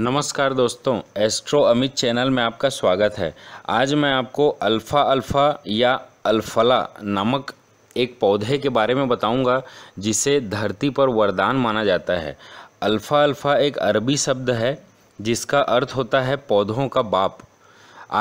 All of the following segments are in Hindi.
नमस्कार दोस्तों एस्ट्रो अमित चैनल में आपका स्वागत है आज मैं आपको अल्फ़ा अल्फ़ा या अल्फला नामक एक पौधे के बारे में बताऊंगा जिसे धरती पर वरदान माना जाता है अल्फ़ा अल्फ़ा एक अरबी शब्द है जिसका अर्थ होता है पौधों का बाप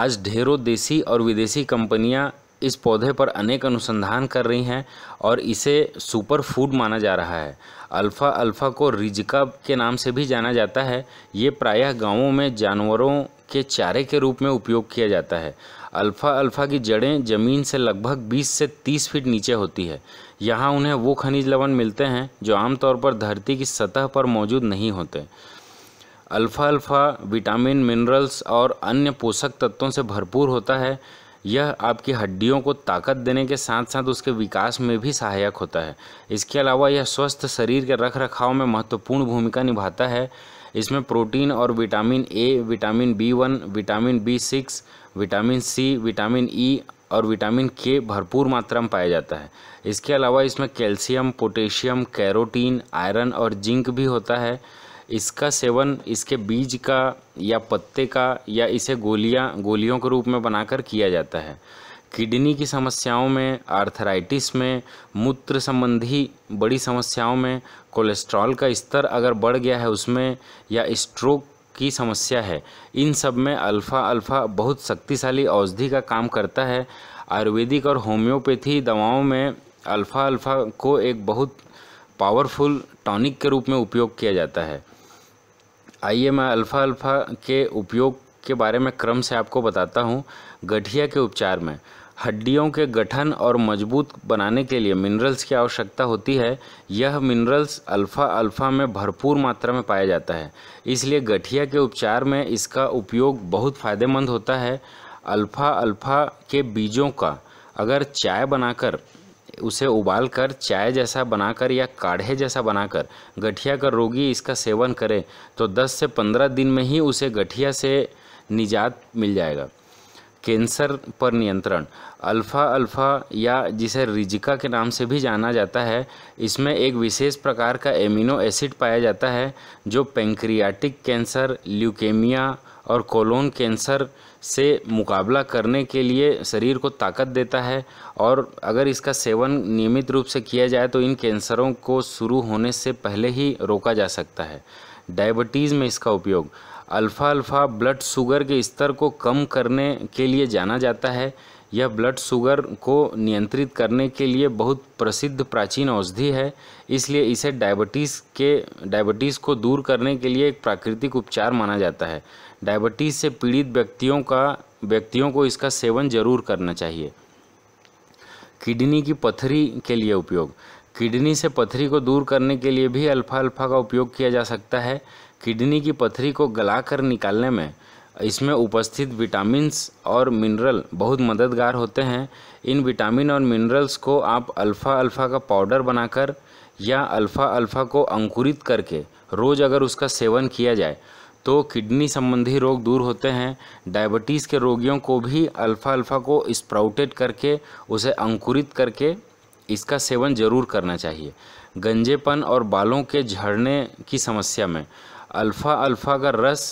आज ढेरों देसी और विदेशी कंपनियां इस पौधे पर अनेक अनुसंधान कर रही हैं और इसे सुपर फूड माना जा रहा है अल्फ़ा अल्फ़ा को रिजका के नाम से भी जाना जाता है ये प्रायः गांवों में जानवरों के चारे के रूप में उपयोग किया जाता है अल्फ़ा अल्फ़ा की जड़ें ज़मीन से लगभग 20 से 30 फीट नीचे होती है यहाँ उन्हें वो खनिज लवण मिलते हैं जो आमतौर पर धरती की सतह पर मौजूद नहीं होते अल्फ़ा अल्फ़ा विटामिन मिनरल्स और अन्य पोषक तत्वों से भरपूर होता है यह आपकी हड्डियों को ताकत देने के साथ साथ उसके विकास में भी सहायक होता है इसके अलावा यह स्वस्थ शरीर के रख रखाव में महत्वपूर्ण भूमिका निभाता है इसमें प्रोटीन और vitamin A vitamin B one vitamin B six vitamin C vitamin E e और विटामिन के भरपूर मात्रा में पाया जाता है इसके अलावा इसमें कैल्शियम पोटेशियम कैरोटीन आयरन और जिंक भी होता है इसका सेवन इसके बीज का या पत्ते का या इसे गोलियां गोलियों के रूप में बनाकर किया जाता है किडनी की समस्याओं में आर्थराइटिस में मूत्र संबंधी बड़ी समस्याओं में कोलेस्ट्रॉल का स्तर अगर बढ़ गया है उसमें या स्ट्रोक की समस्या है इन सब में अल्फ़ा अल्फ़ा बहुत शक्तिशाली औषधि का काम करता है आयुर्वेदिक और होम्योपैथी दवाओं में अल्फ़ा अल्फ़ा को एक बहुत पावरफुल टॉनिक के रूप में उपयोग किया जाता है आइए मैं अल्फ़ा अल्फ़ा के उपयोग के बारे में क्रम से आपको बताता हूँ गठिया के उपचार में हड्डियों के गठन और मजबूत बनाने के लिए मिनरल्स की आवश्यकता होती है यह मिनरल्स अल्फ़ा अल्फ़ा में भरपूर मात्रा में पाया जाता है इसलिए गठिया के उपचार में इसका उपयोग बहुत फ़ायदेमंद होता है अल्फ़ा अल्फ़ा के बीजों का अगर चाय बनाकर उसे उबालकर चाय जैसा बनाकर या काढ़े जैसा बनाकर गठिया का रोगी इसका सेवन करे तो 10 से 15 दिन में ही उसे गठिया से निजात मिल जाएगा कैंसर पर नियंत्रण अल्फ़ा अल्फ़ा या जिसे रिजिका के नाम से भी जाना जाता है इसमें एक विशेष प्रकार का एमिनो एसिड पाया जाता है जो पेंक्रियाटिक कैंसर ल्यूकेमिया और कोलोन कैंसर से मुकाबला करने के लिए शरीर को ताकत देता है और अगर इसका सेवन नियमित रूप से किया जाए तो इन कैंसरों को शुरू होने से पहले ही रोका जा सकता है डायबिटीज़ में इसका उपयोग अल्फ़ा अल्फ़ा ब्लड शुगर के स्तर को कम करने के लिए जाना जाता है यह ब्लड शुगर को नियंत्रित करने के लिए बहुत प्रसिद्ध प्राचीन औषधि है इसलिए इसे डायबिटीज़ के डायबिटीज़ को दूर करने के लिए एक प्राकृतिक उपचार माना जाता है डायबिटीज़ से पीड़ित व्यक्तियों का व्यक्तियों को इसका सेवन जरूर करना चाहिए किडनी की पथरी के लिए उपयोग किडनी से पथरी को दूर करने के लिए भी अल्फ़ा अल्फ़ा का उपयोग किया जा सकता है किडनी की पथरी को कर निकालने में इसमें उपस्थित विटामिन्स और मिनरल बहुत मददगार होते हैं इन विटामिन और मिनरल्स को आप अल्फ़ा अल्फ़ा का पाउडर बनाकर या अल्फ़ा अल्फ़ा को अंकुरित करके रोज़ अगर उसका सेवन किया जाए तो किडनी संबंधी रोग दूर होते हैं डायबिटीज़ के रोगियों को भी अल्फ़ा अल्फ़ा को स्प्राउटेड करके उसे अंकुरित करके इसका सेवन ज़रूर करना चाहिए गंजेपन और बालों के झड़ने की समस्या में अल्फ़ा अल्फ़ा का रस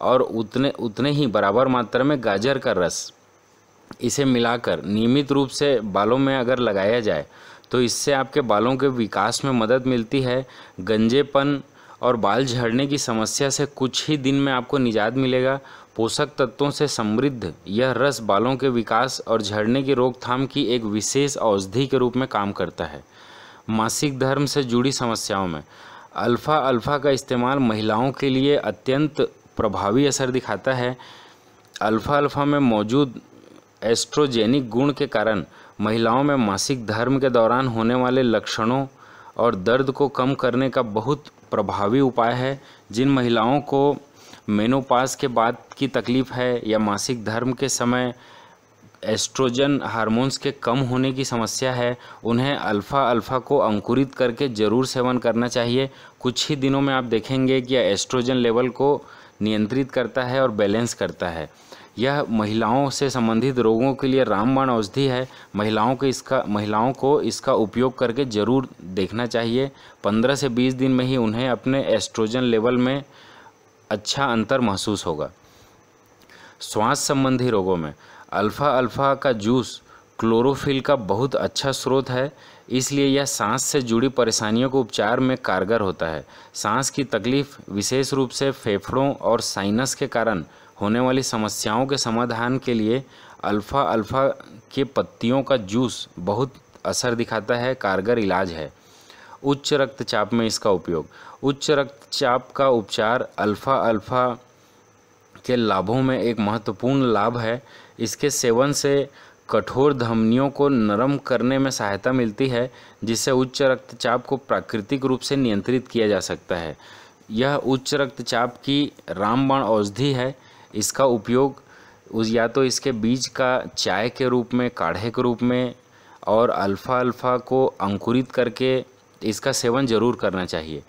और उतने उतने ही बराबर मात्रा में गाजर का रस इसे मिलाकर नियमित रूप से बालों में अगर लगाया जाए तो इससे आपके बालों के विकास में मदद मिलती है गंजेपन और बाल झड़ने की समस्या से कुछ ही दिन में आपको निजात मिलेगा पोषक तत्वों से समृद्ध यह रस बालों के विकास और झड़ने की रोकथाम की एक विशेष औषधि के रूप में काम करता है मासिक धर्म से जुड़ी समस्याओं में अल्फ़ा अल्फ़ा का इस्तेमाल महिलाओं के लिए अत्यंत प्रभावी असर दिखाता है अल्फ़ा अल्फ़ा में मौजूद एस्ट्रोजेनिक गुण के कारण महिलाओं में मासिक धर्म के दौरान होने वाले लक्षणों और दर्द को कम करने का बहुत प्रभावी उपाय है जिन महिलाओं को मेनोपास के बाद की तकलीफ़ है या मासिक धर्म के समय एस्ट्रोजन हार्मोन्स के कम होने की समस्या है उन्हें अल्फ़ा अल्फ़ा को अंकुरित करके ज़रूर सेवन करना चाहिए कुछ ही दिनों में आप देखेंगे कि एस्ट्रोजन लेवल को नियंत्रित करता है और बैलेंस करता है यह महिलाओं से संबंधित रोगों के लिए रामबाण औषधि है महिलाओं के इसका महिलाओं को इसका उपयोग करके ज़रूर देखना चाहिए पंद्रह से बीस दिन में ही उन्हें अपने एस्ट्रोजन लेवल में अच्छा अंतर महसूस होगा श्वास संबंधी रोगों में अल्फ़ा अल्फ़ा का जूस क्लोरोफिल का बहुत अच्छा स्रोत है इसलिए यह सांस से जुड़ी परेशानियों को उपचार में कारगर होता है सांस की तकलीफ विशेष रूप से फेफड़ों और साइनस के कारण होने वाली समस्याओं के समाधान के लिए अल्फ़ा अल्फ़ा के पत्तियों का जूस बहुत असर दिखाता है कारगर इलाज है उच्च रक्तचाप में इसका उपयोग उच्च रक्तचाप का उपचार अल्फ़ा अल्फ़ा के लाभों में एक महत्वपूर्ण लाभ है इसके सेवन से कठोर धमनियों को नरम करने में सहायता मिलती है जिससे उच्च रक्तचाप को प्राकृतिक रूप से नियंत्रित किया जा सकता है यह उच्च रक्तचाप की रामबाण औषधि है इसका उपयोग उस या तो इसके बीज का चाय के रूप में काढ़े के रूप में और अल्फ़ा अल्फ़ा को अंकुरित करके इसका सेवन ज़रूर करना चाहिए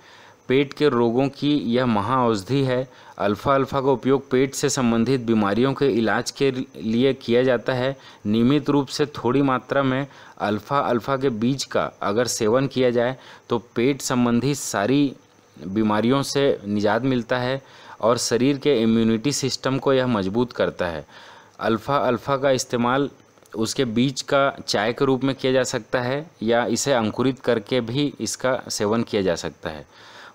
पेट के रोगों की यह महाऔषधि है अल्फ़ा अल्फ़ा का उपयोग पेट से संबंधित बीमारियों के इलाज के लिए किया जाता है नियमित रूप से थोड़ी मात्रा में अल्फ़ा अल्फ़ा के बीज का अगर सेवन किया जाए तो पेट संबंधी सारी बीमारियों से निजात मिलता है और शरीर के इम्यूनिटी सिस्टम को यह मजबूत करता है अल्फ़ा अल्फ़ा का इस्तेमाल उसके बीज का चाय के रूप में किया जा सकता है या इसे अंकुरित करके भी इसका सेवन किया जा सकता है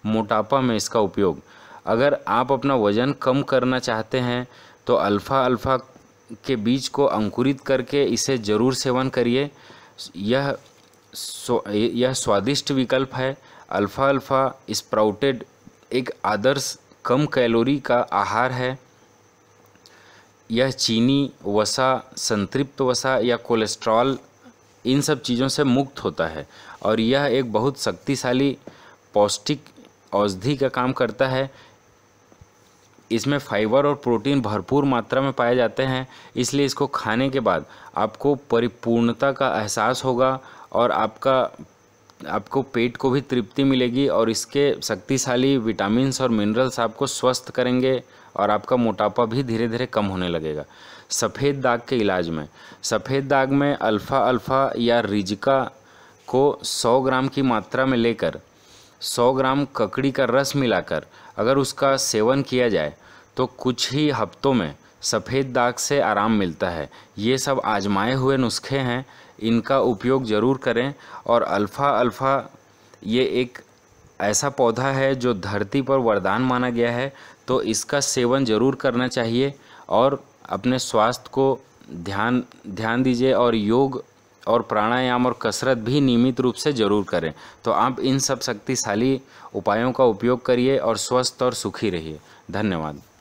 मोटापा में इसका उपयोग अगर आप अपना वज़न कम करना चाहते हैं तो अल्फ़ा अल्फ़ा के बीज को अंकुरित करके इसे ज़रूर सेवन करिए यह यह स्वादिष्ट विकल्प है अल्फ़ा अल्फ़ा स्प्राउटेड एक आदर्श कम कैलोरी का आहार है यह चीनी वसा संतृप्त वसा या कोलेस्ट्रॉल इन सब चीज़ों से मुक्त होता है और यह एक बहुत शक्तिशाली पौष्टिक औषधि का काम करता है इसमें फाइबर और प्रोटीन भरपूर मात्रा में पाए जाते हैं इसलिए इसको खाने के बाद आपको परिपूर्णता का एहसास होगा और आपका आपको पेट को भी तृप्ति मिलेगी और इसके शक्तिशाली विटामिन्स और मिनरल्स आपको स्वस्थ करेंगे और आपका मोटापा भी धीरे धीरे कम होने लगेगा सफ़ेद दाग के इलाज में सफ़ेद दाग में अल्फ़ा अल्फ़ा या रिजका को 100 ग्राम की मात्रा में लेकर सौ ग्राम ककड़ी का रस मिलाकर अगर उसका सेवन किया जाए तो कुछ ही हफ्तों में सफ़ेद दाग से आराम मिलता है ये सब आजमाए हुए नुस्खे हैं इनका उपयोग ज़रूर करें और अल्फ़ा अल्फ़ा ये एक ऐसा पौधा है जो धरती पर वरदान माना गया है तो इसका सेवन ज़रूर करना चाहिए और अपने स्वास्थ्य को ध्यान ध्यान दीजिए और योग और प्राणायाम और कसरत भी नियमित रूप से ज़रूर करें तो आप इन सब शक्तिशाली उपायों का उपयोग करिए और स्वस्थ और सुखी रहिए धन्यवाद